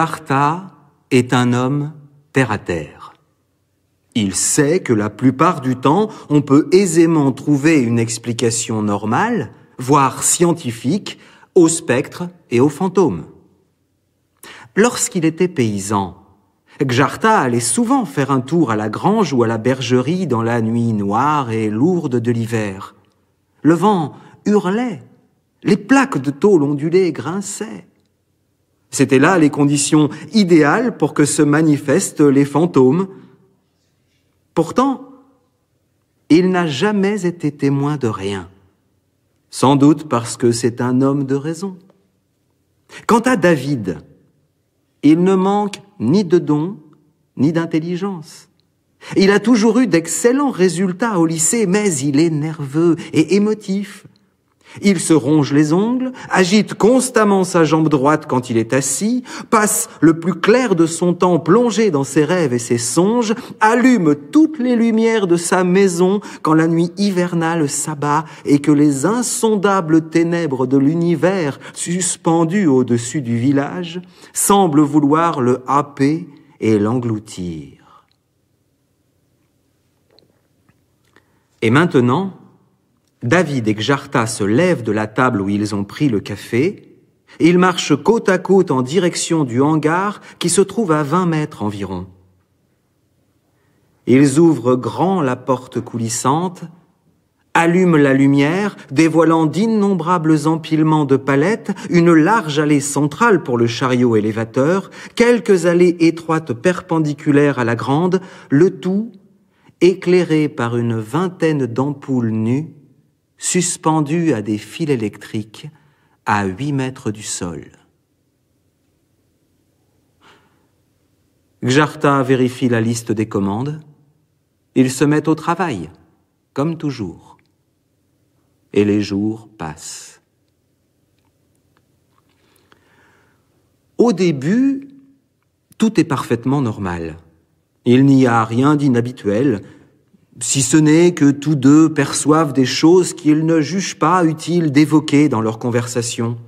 Jarta est un homme terre à terre. Il sait que la plupart du temps, on peut aisément trouver une explication normale, voire scientifique, aux spectres et aux fantômes. Lorsqu'il était paysan, Gjarta allait souvent faire un tour à la grange ou à la bergerie dans la nuit noire et lourde de l'hiver. Le vent hurlait, les plaques de tôle ondulées grinçaient, c'était là les conditions idéales pour que se manifestent les fantômes. Pourtant, il n'a jamais été témoin de rien. Sans doute parce que c'est un homme de raison. Quant à David, il ne manque ni de dons, ni d'intelligence. Il a toujours eu d'excellents résultats au lycée, mais il est nerveux et émotif. Il se ronge les ongles, agite constamment sa jambe droite quand il est assis, passe le plus clair de son temps plongé dans ses rêves et ses songes, allume toutes les lumières de sa maison quand la nuit hivernale s'abat et que les insondables ténèbres de l'univers suspendues au-dessus du village semblent vouloir le happer et l'engloutir. Et maintenant, David et Gjarta se lèvent de la table où ils ont pris le café. Et ils marchent côte à côte en direction du hangar qui se trouve à 20 mètres environ. Ils ouvrent grand la porte coulissante, allument la lumière, dévoilant d'innombrables empilements de palettes, une large allée centrale pour le chariot élévateur, quelques allées étroites perpendiculaires à la grande, le tout éclairé par une vingtaine d'ampoules nues suspendu à des fils électriques à 8 mètres du sol. Gjarta vérifie la liste des commandes. Il se met au travail, comme toujours. Et les jours passent. Au début, tout est parfaitement normal. Il n'y a rien d'inhabituel, si ce n'est que tous deux perçoivent des choses qu'ils ne jugent pas utiles d'évoquer dans leur conversation.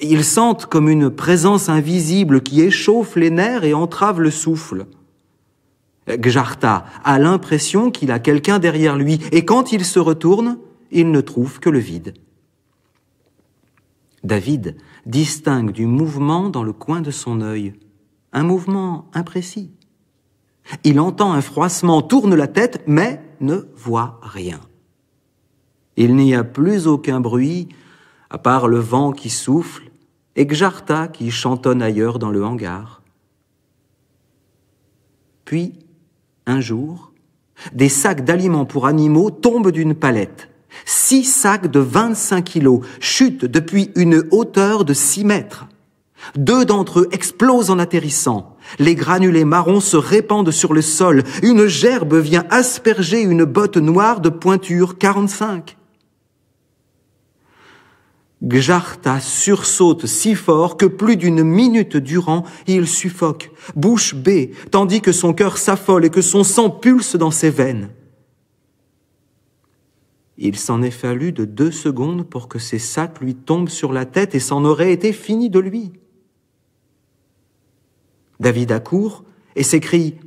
Ils sentent comme une présence invisible qui échauffe les nerfs et entrave le souffle. Gjarta a l'impression qu'il a quelqu'un derrière lui, et quand il se retourne, il ne trouve que le vide. David distingue du mouvement dans le coin de son œil, un mouvement imprécis. Il entend un froissement, tourne la tête, mais ne voit rien. Il n'y a plus aucun bruit, à part le vent qui souffle et Gjarta qui chantonne ailleurs dans le hangar. Puis, un jour, des sacs d'aliments pour animaux tombent d'une palette. Six sacs de 25 kilos chutent depuis une hauteur de 6 mètres. Deux d'entre eux explosent en atterrissant. Les granulés marrons se répandent sur le sol. Une gerbe vient asperger une botte noire de pointure 45. Gjarta sursaute si fort que plus d'une minute durant, il suffoque, bouche bée, tandis que son cœur s'affole et que son sang pulse dans ses veines. Il s'en est fallu de deux secondes pour que ses sacs lui tombent sur la tête et s'en aurait été fini de lui. David accourt et s'écrie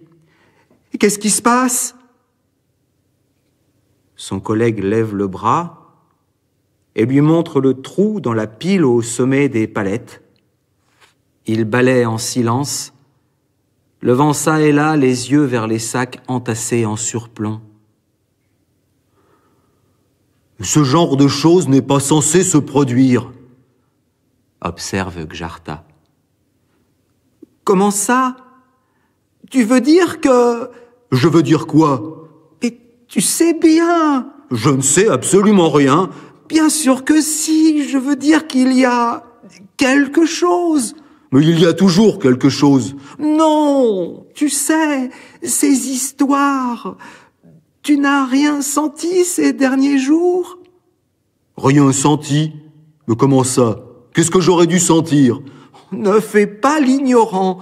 Qu'est-ce qui se passe Son collègue lève le bras et lui montre le trou dans la pile au sommet des palettes. Il balaie en silence, levant ça et là les yeux vers les sacs entassés en surplomb. Ce genre de choses n'est pas censé se produire, observe Gjarta. Comment ça Tu veux dire que... Je veux dire quoi Mais tu sais bien. Je ne sais absolument rien. Bien sûr que si, je veux dire qu'il y a quelque chose. Mais il y a toujours quelque chose. Non, tu sais, ces histoires. Tu n'as rien senti ces derniers jours Rien senti Mais comment ça Qu'est-ce que j'aurais dû sentir ne fais pas l'ignorant.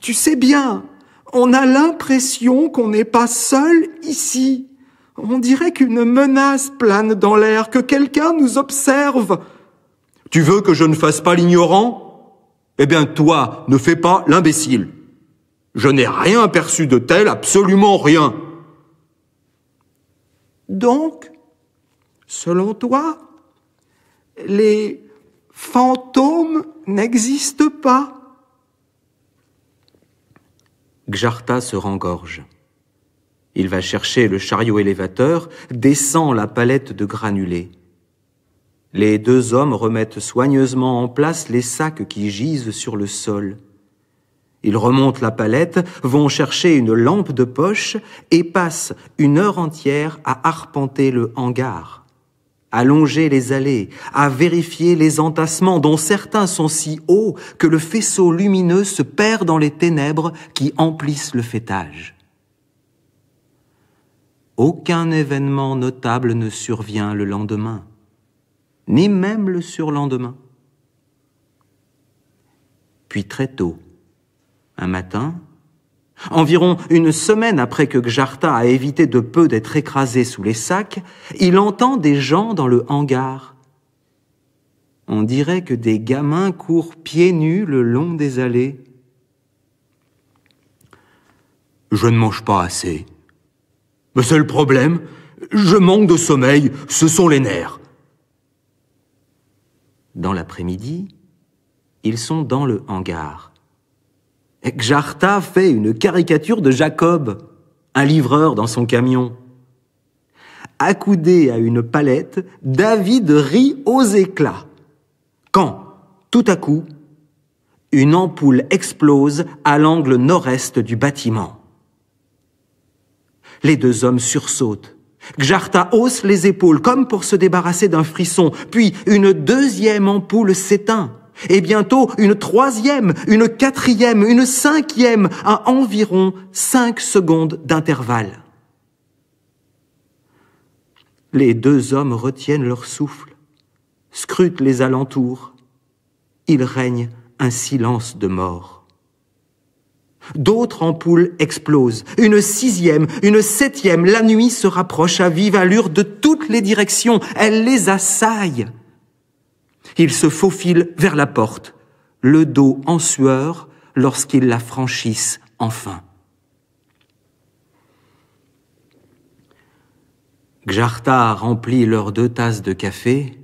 Tu sais bien, on a l'impression qu'on n'est pas seul ici. On dirait qu'une menace plane dans l'air, que quelqu'un nous observe. Tu veux que je ne fasse pas l'ignorant Eh bien toi, ne fais pas l'imbécile. Je n'ai rien perçu de tel, absolument rien. Donc, selon toi, les fantômes n'existe pas. Gjarta se rengorge. Il va chercher le chariot élévateur, descend la palette de granulés. Les deux hommes remettent soigneusement en place les sacs qui gisent sur le sol. Ils remontent la palette, vont chercher une lampe de poche et passent une heure entière à arpenter le hangar. Allonger les allées, à vérifier les entassements dont certains sont si hauts que le faisceau lumineux se perd dans les ténèbres qui emplissent le fêtage. Aucun événement notable ne survient le lendemain, ni même le surlendemain. Puis très tôt, un matin, Environ une semaine après que Gjarta a évité de peu d'être écrasé sous les sacs, il entend des gens dans le hangar. On dirait que des gamins courent pieds nus le long des allées. Je ne mange pas assez. Le seul problème. Je manque de sommeil, ce sont les nerfs. Dans l'après-midi, ils sont dans le hangar. Gjarta fait une caricature de Jacob, un livreur dans son camion. Accoudé à une palette, David rit aux éclats. Quand, tout à coup, une ampoule explose à l'angle nord-est du bâtiment. Les deux hommes sursautent. Gjarta hausse les épaules comme pour se débarrasser d'un frisson, puis une deuxième ampoule s'éteint et bientôt une troisième, une quatrième, une cinquième à environ cinq secondes d'intervalle. Les deux hommes retiennent leur souffle, scrutent les alentours. Il règne un silence de mort. D'autres ampoules explosent. Une sixième, une septième, la nuit se rapproche à vive allure de toutes les directions. Elle les assaille. Il se faufile vers la porte, le dos en sueur lorsqu'ils la franchissent enfin. Gjarta remplit leurs deux tasses de café.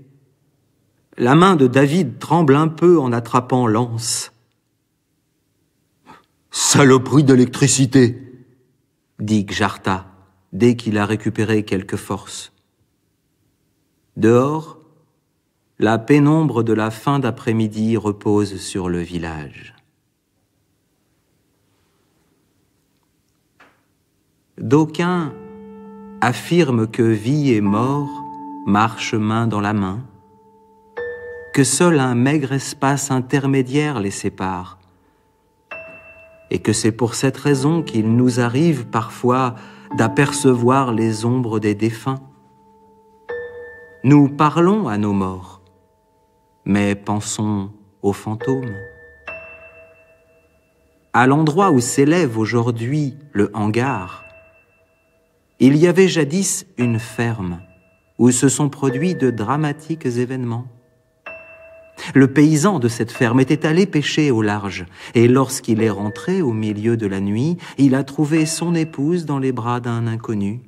La main de David tremble un peu en attrapant l'anse. Saloperie d'électricité, dit Gjarta dès qu'il a récupéré quelques forces. Dehors, la pénombre de la fin d'après-midi repose sur le village. D'aucuns affirment que vie et mort marchent main dans la main, que seul un maigre espace intermédiaire les sépare, et que c'est pour cette raison qu'il nous arrive parfois d'apercevoir les ombres des défunts. Nous parlons à nos morts, mais pensons aux fantômes. À l'endroit où s'élève aujourd'hui le hangar, il y avait jadis une ferme où se sont produits de dramatiques événements. Le paysan de cette ferme était allé pêcher au large, et lorsqu'il est rentré au milieu de la nuit, il a trouvé son épouse dans les bras d'un inconnu,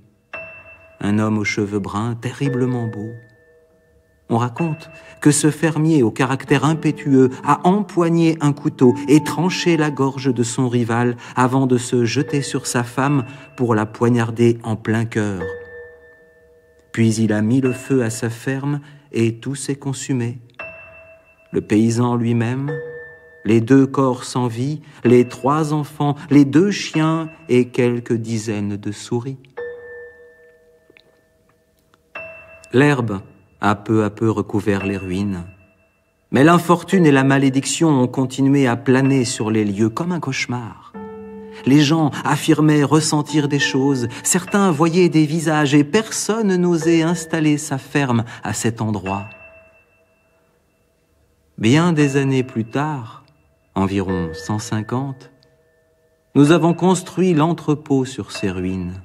un homme aux cheveux bruns terriblement beau. On raconte que ce fermier au caractère impétueux a empoigné un couteau et tranché la gorge de son rival avant de se jeter sur sa femme pour la poignarder en plein cœur. Puis il a mis le feu à sa ferme et tout s'est consumé. Le paysan lui-même, les deux corps sans vie, les trois enfants, les deux chiens et quelques dizaines de souris. L'herbe a peu à peu recouvert les ruines. Mais l'infortune et la malédiction ont continué à planer sur les lieux comme un cauchemar. Les gens affirmaient ressentir des choses, certains voyaient des visages et personne n'osait installer sa ferme à cet endroit. Bien des années plus tard, environ 150, nous avons construit l'entrepôt sur ces ruines.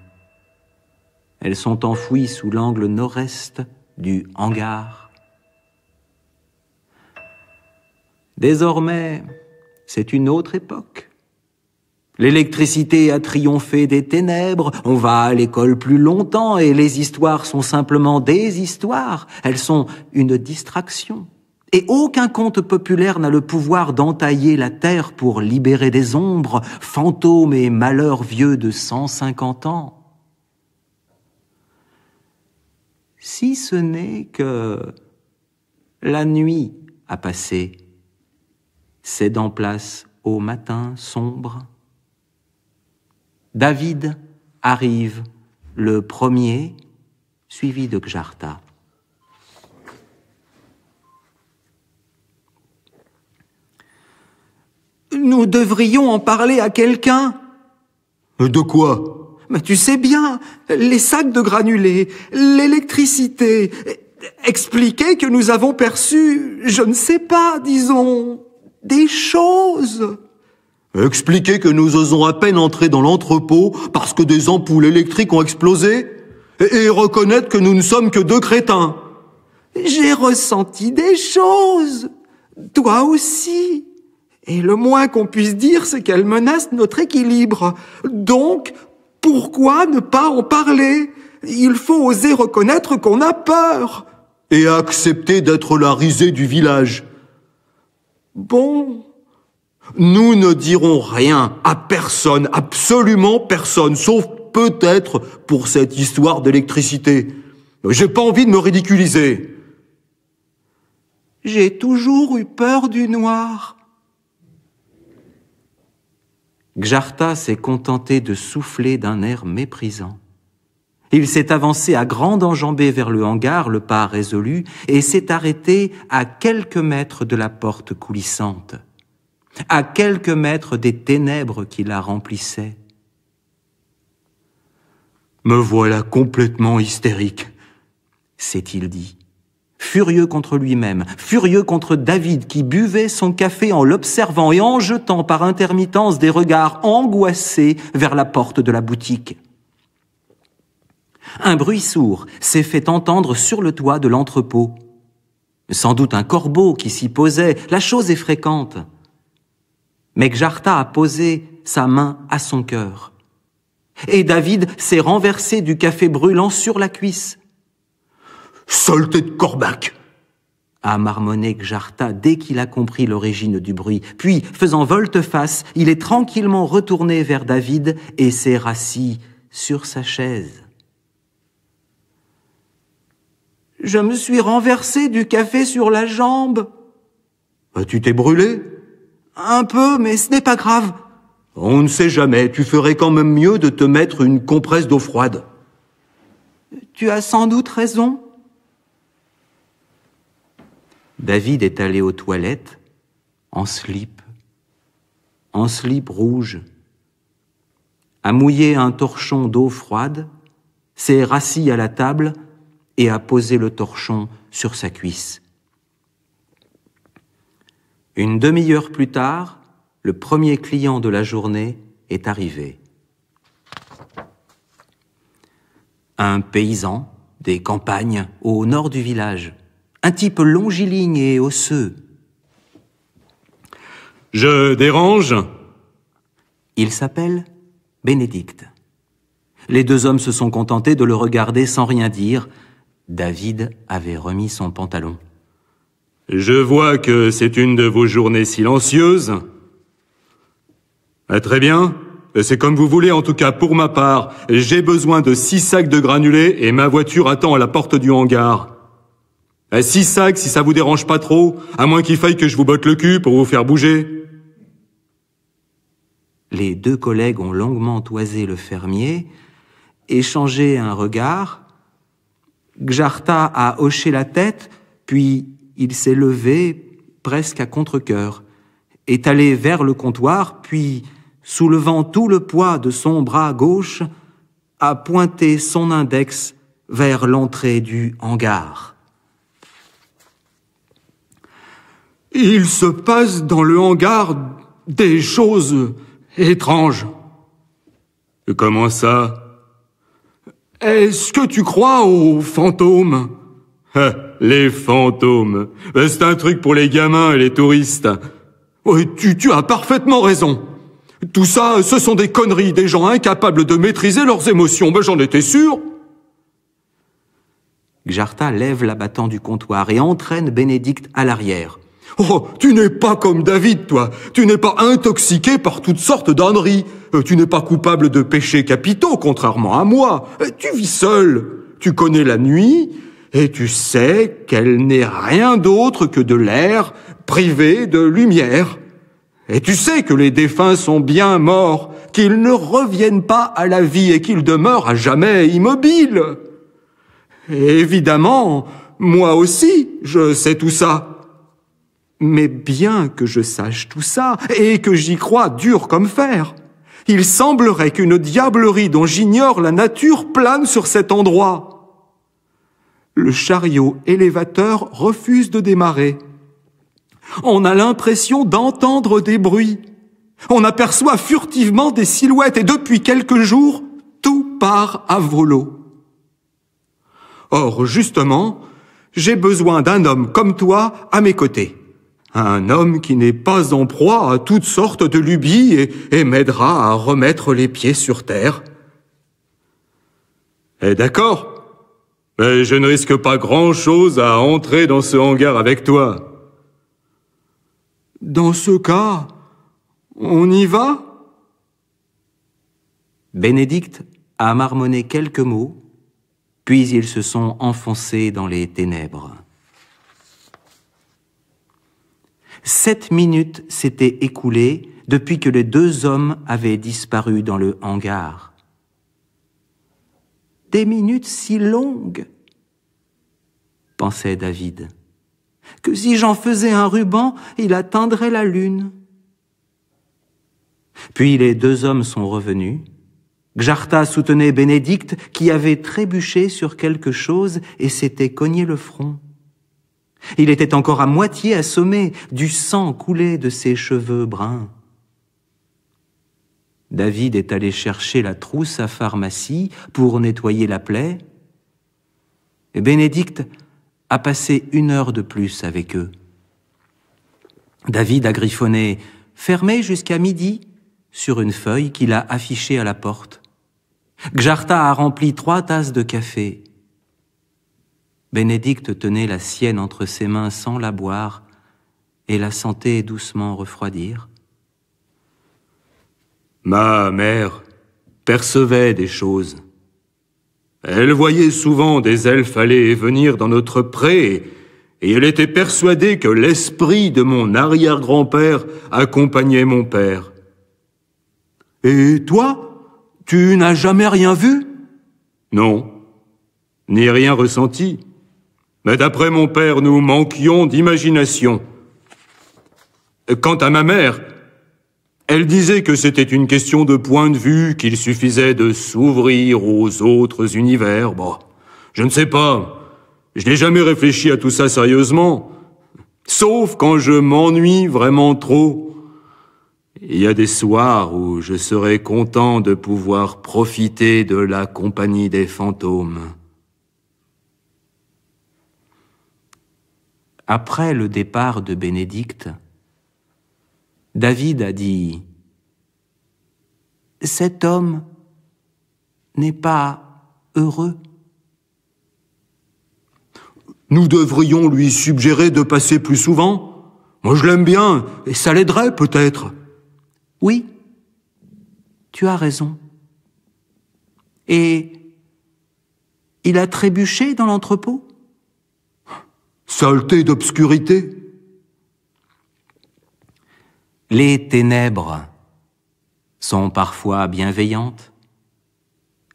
Elles sont enfouies sous l'angle nord-est du hangar. Désormais, c'est une autre époque. L'électricité a triomphé des ténèbres, on va à l'école plus longtemps et les histoires sont simplement des histoires, elles sont une distraction. Et aucun conte populaire n'a le pouvoir d'entailler la terre pour libérer des ombres, fantômes et malheurs vieux de 150 ans. si ce n'est que la nuit a passé, cède en place au matin sombre. David arrive le premier, suivi de Gjarta. Nous devrions en parler à quelqu'un. De quoi mais tu sais bien, les sacs de granulés, l'électricité, expliquer que nous avons perçu, je ne sais pas, disons, des choses. Expliquer que nous osons à peine entrer dans l'entrepôt parce que des ampoules électriques ont explosé et, reconnaître que nous ne sommes que deux crétins. J'ai ressenti des choses. Toi aussi. Et le moins qu'on puisse dire, c'est qu'elles menacent notre équilibre. Donc, pourquoi ne pas en parler Il faut oser reconnaître qu'on a peur. Et accepter d'être la risée du village. Bon. Nous ne dirons rien à personne, absolument personne, sauf peut-être pour cette histoire d'électricité. J'ai pas envie de me ridiculiser. J'ai toujours eu peur du noir. Gjarta s'est contenté de souffler d'un air méprisant. Il s'est avancé à grande enjambée vers le hangar, le pas résolu, et s'est arrêté à quelques mètres de la porte coulissante, à quelques mètres des ténèbres qui la remplissaient. Me voilà complètement hystérique, s'est-il dit furieux contre lui-même, furieux contre David qui buvait son café en l'observant et en jetant par intermittence des regards angoissés vers la porte de la boutique. Un bruit sourd s'est fait entendre sur le toit de l'entrepôt. Sans doute un corbeau qui s'y posait, la chose est fréquente. Mais a posé sa main à son cœur. Et David s'est renversé du café brûlant sur la cuisse. Saleté de Corbac a marmonné Gjarta dès qu'il a compris l'origine du bruit. Puis, faisant volte-face, il est tranquillement retourné vers David et s'est rassis sur sa chaise. Je me suis renversé du café sur la jambe. tu t'es brûlé Un peu, mais ce n'est pas grave. On ne sait jamais, tu ferais quand même mieux de te mettre une compresse d'eau froide. Tu as sans doute raison. David est allé aux toilettes en slip, en slip rouge, a mouillé un torchon d'eau froide, s'est rassis à la table et a posé le torchon sur sa cuisse. Une demi-heure plus tard, le premier client de la journée est arrivé. Un paysan des campagnes au nord du village un type longiligne et osseux. Je dérange Il s'appelle Bénédicte. Les deux hommes se sont contentés de le regarder sans rien dire. David avait remis son pantalon. Je vois que c'est une de vos journées silencieuses. Ah, très bien, c'est comme vous voulez, en tout cas pour ma part. J'ai besoin de six sacs de granulés et ma voiture attend à la porte du hangar. Eh, six sacs si ça vous dérange pas trop, à moins qu'il faille que je vous botte le cul pour vous faire bouger. Les deux collègues ont longuement toisé le fermier, échangé un regard. Gjarta a hoché la tête, puis il s'est levé presque à contre-cœur, est allé vers le comptoir, puis, soulevant tout le poids de son bras gauche, a pointé son index vers l'entrée du hangar. Il se passe dans le hangar des choses étranges. Comment ça Est-ce que tu crois aux fantômes ah, Les fantômes. Euh, c'est un truc pour les gamins et les touristes. Tu, as parfaitement raison. Tout ça, ce sont des conneries, des gens incapables de maîtriser leurs émotions. Mais ben, j'en étais sûr. Gjarta lève l'abattant du comptoir et entraîne Bénédicte à l'arrière. Oh, tu n'es pas comme David, toi. Tu n'es pas intoxiqué par toutes sortes d'âneries. Euh, tu n'es pas coupable de péchés capitaux, contrairement à moi. Euh, tu vis seul. Tu connais la nuit et tu sais qu'elle n'est rien d'autre que de l'air privé de lumière. Et tu sais que les défunts sont bien morts, qu'ils ne reviennent pas à la vie et qu'ils demeurent à jamais immobiles. évidemment, moi aussi, je sais tout ça. Mais bien que je sache tout ça, et que j'y crois dur comme fer, il semblerait qu'une diablerie dont j'ignore la nature plane sur cet endroit. Le chariot élévateur refuse de démarrer. On a l'impression d'entendre des bruits. On aperçoit furtivement des silhouettes et depuis quelques jours, tout part à volo. Or, justement, j'ai besoin d'un homme comme toi à mes côtés un homme qui n'est pas en proie à toutes sortes de lubies et, m'aidera à remettre les pieds sur terre. Eh d'accord, mais je ne risque pas grand-chose à entrer dans ce hangar avec toi. Dans ce cas, on y va Bénédicte a marmonné quelques mots, puis ils se sont enfoncés dans les ténèbres. Sept minutes s'étaient écoulées depuis que les deux hommes avaient disparu dans le hangar. Des minutes si longues, pensait David, que si j'en faisais un ruban, il atteindrait la lune. Puis les deux hommes sont revenus. Gjarta soutenait Bénédicte qui avait trébuché sur quelque chose et s'était cogné le front. Il était encore à moitié assommé, du sang coulait de ses cheveux bruns. David est allé chercher la trousse à pharmacie pour nettoyer la plaie. Et Bénédicte a passé une heure de plus avec eux. David a griffonné fermé jusqu'à midi sur une feuille qu'il a affichée à la porte. Gjarta a rempli trois tasses de café. Bénédicte tenait la sienne entre ses mains sans la boire et la sentait doucement refroidir. Ma mère percevait des choses. Elle voyait souvent des elfes aller et venir dans notre pré, et elle était persuadée que l'esprit de mon arrière-grand-père accompagnait mon père. Et toi, tu n'as jamais rien vu Non, ni rien ressenti. Mais d'après mon père, nous manquions d'imagination. Quant à ma mère, elle disait que c'était une question de point de vue, qu'il suffisait de s'ouvrir aux autres univers. Bon, je ne sais pas. Je n'ai jamais réfléchi à tout ça sérieusement. Sauf quand je m'ennuie vraiment trop. Il y a des soirs où je serais content de pouvoir profiter de la compagnie des fantômes. après le départ de Bénédicte, David a dit ⁇ Cet homme n'est pas heureux ⁇ Nous devrions lui suggérer de passer plus souvent. Moi je l'aime bien, et ça l'aiderait peut-être. Oui, tu as raison. Et il a trébuché dans l'entrepôt saleté d'obscurité. Les ténèbres sont parfois bienveillantes.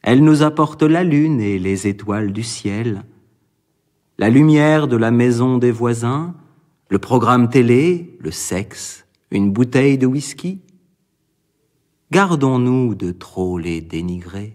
Elles nous apportent la lune et les étoiles du ciel, la lumière de la maison des voisins, le programme télé, le sexe, une bouteille de whisky. Gardons-nous de trop les dénigrer.